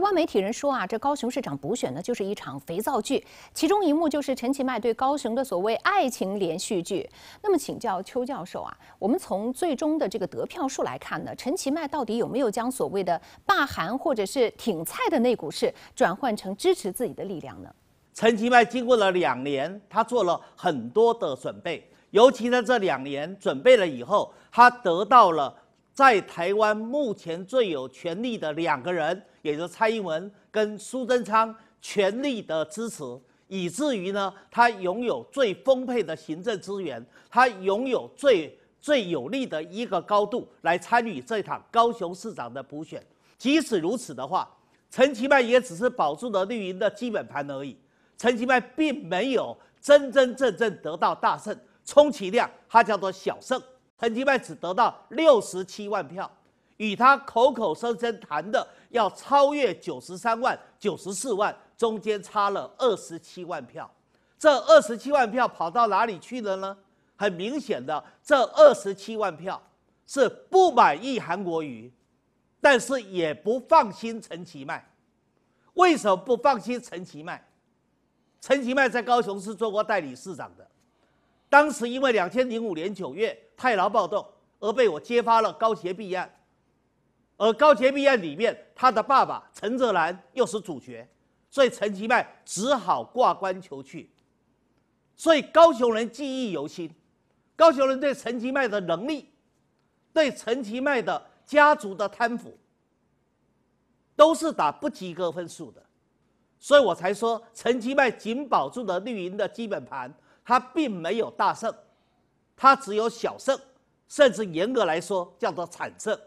关媒体人说啊，这高雄市长补选呢，就是一场肥皂剧，其中一幕就是陈其迈对高雄的所谓爱情连续剧。那么，请教邱教授啊，我们从最终的这个得票数来看呢，陈其迈到底有没有将所谓的罢韩或者是挺蔡的那股势转换成支持自己的力量呢？陈其迈经过了两年，他做了很多的准备，尤其呢这两年准备了以后，他得到了。在台湾目前最有权力的两个人，也就是蔡英文跟苏贞昌全力的支持，以至于呢，他拥有最丰沛的行政资源，他拥有最最有利的一个高度来参与这场高雄市长的补选。即使如此的话，陈其迈也只是保住了绿营的基本盘而已。陈其迈并没有真真正正得到大胜，充其量他叫做小胜。陈其迈只得到六十七万票，与他口口声声谈的要超越九十三万、九十四万，中间差了二十七万票。这二十七万票跑到哪里去了呢？很明显的，这二十七万票是不满意韩国瑜，但是也不放心陈其迈。为什么不放心陈其迈？陈其迈在高雄是做过代理市长的。当时因为两千零五年九月太劳暴动而被我揭发了高洁弊案，而高洁弊案里面他的爸爸陈泽兰又是主角，所以陈其迈只好挂官求去，所以高雄人记忆犹新，高雄人对陈其迈的能力，对陈其迈的家族的贪腐，都是打不及格分数的，所以我才说陈其迈仅保住了绿营的基本盘。他并没有大胜，他只有小胜，甚至严格来说叫做惨胜。